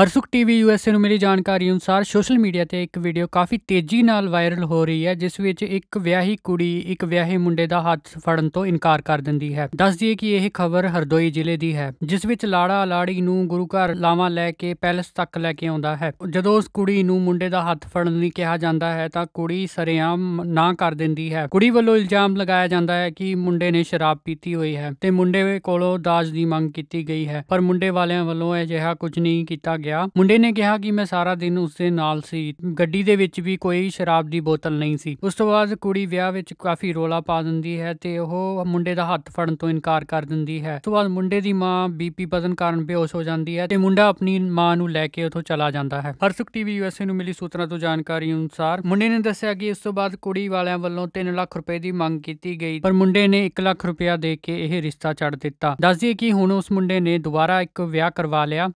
ਹਰਸੁਖ TV USA ਨੂੰ ਮਿਲੀ ਜਾਣਕਾਰੀ ਅਨੁਸਾਰ ਸੋਸ਼ਲ ਮੀਡੀਆ ਤੇ ਇੱਕ ਵੀਡੀਓ ਕਾਫੀ ਤੇਜ਼ੀ ਨਾਲ ਵਾਇਰਲ ਹੋ ਰਹੀ ਹੈ ਜਿਸ ਵਿੱਚ ਇੱਕ ਵਿਆਹੀ ਕੁੜੀ ਇੱਕ ਵਿਆਹੇ ਮੁੰਡੇ ਦਾ ਹੱਥ ਫੜਨ ਤੋਂ ਇਨਕਾਰ ਕਰ ਦਿੰਦੀ ਹੈ ਦੱਸ ਦਈਏ ਕਿ ਇਹ ਖਬਰ ਹਰਦੋਈ ਜ਼ਿਲ੍ਹੇ ਦੀ ਹੈ ਜਿਸ ਵਿੱਚ ਲਾੜਾ ਲਾੜੀ ਨੂੰ ਗੁਰੂ ਘਰ ਲਾਵਾਂ ਲੈ ਕੇ ਪੈਲਸ ਤੱਕ ਲੈ ਕੇ ਆਉਂਦਾ ਹੈ ਜਦੋਂ ਉਸ ਕੁੜੀ ਨੂੰ ਮੁੰਡੇ ਦਾ ਹੱਥ ਫੜਨ ਲਈ ਕਿਹਾ ਜਾਂਦਾ ਹੈ ਤਾਂ ਕੁੜੀ ਸਰੇਆਮ ਨਾ ਕਰ ਦਿੰਦੀ ਹੈ ਕੁੜੀ ਵੱਲੋਂ ਇਲਜ਼ਾਮ ਲਗਾਇਆ ਜਾਂਦਾ ਹੈ ਕਿ ਮੁੰਡੇ ਨੇ ਸ਼ਰਾਬ ਪੀਤੀ ਹੋਈ ਹੈ ਤੇ ਮੁੰਡੇ ਕੋਲੋਂ ਦਾਜ ਦੀ ਮੰਗ ਕੀਤੀ ਗਈ ਹੈ ਪਰ ਮੁੰਡੇ ਵਾਲਿਆਂ ਵੱਲੋਂ ਅਜਿਹਾ ਕੁਝ ਨਹੀਂ ਕੀਤਾ ਗਿਆ ਮੁੰਡੇ ਨੇ ਕਿਹਾ ਕਿ ਮੈਂ ਸਾਰਾ ਦਿਨ ਉਸ ਦੇ ਨਾਲ ਸੀ ਗੱਡੀ ਦੇ ਵਿੱਚ ਵੀ ਕੋਈ ਸ਼ਰਾਬ ਦੀ ਬੋਤਲ ਨਹੀਂ ਸੀ ਉਸ ਤੋਂ ਬਾਅਦ ਕੁੜੀ ਵਿਆਹ ਵਿੱਚ ਕਾਫੀ ਰੋਲਾ ਪਾ ਦਿੰਦੀ ਹੈ ਤੇ ਉਹ ਮੁੰਡੇ ਦਾ ਹੱਥ ਫੜਨ ਤੋਂ ਇਨਕਾਰ ਕਰ ਦਿੰਦੀ ਹੈ ਉਸ ਤੋਂ ਬਾਅਦ ਮੁੰਡੇ ਦੀ ਮਾਂ ਬੀਪੀ ਵਧਨ ਕਾਰਨ ਬੇਹੋਸ਼ ਹੋ ਜਾਂਦੀ ਹੈ ਤੇ ਮੁੰਡਾ ਆਪਣੀ ਮਾਂ ਨੂੰ ਲੈ ਕੇ ਉੱਥੋਂ ਚਲਾ ਜਾਂਦਾ ਹੈ ਹਰਸੁਖ ਟੀਵੀ ਯੂਐਸਏ ਨੂੰ ਮਿਲੀ ਸੂਤਰਾਂ ਤੋਂ ਜਾਣਕਾਰੀ ਅਨੁਸਾਰ ਮੁੰਡੇ ਨੇ ਦੱਸਿਆ ਕਿ ਉਸ ਤੋਂ ਬਾਅਦ ਕੁੜੀ ਵਾਲਿਆਂ ਵੱਲੋਂ 3 ਲੱਖ ਰੁਪਏ ਦੀ ਮੰਗ ਕੀਤੀ ਗਈ ਪਰ ਮੁੰਡੇ ਨੇ 1 ਲੱਖ ਰੁਪਇਆ ਦੇ ਕੇ ਇਹ ਰਿਸ਼ਤਾ ਛੱਡ ਦਿੱਤਾ ਦੱਸਦੀ ਹੈ ਕਿ ਹੁਣ ਉਸ ਮੁੰਡੇ ਨੇ ਦੁਬਾਰਾ ਇੱਕ ਵਿਆਹ ਕਰਵਾ ਲਿਆ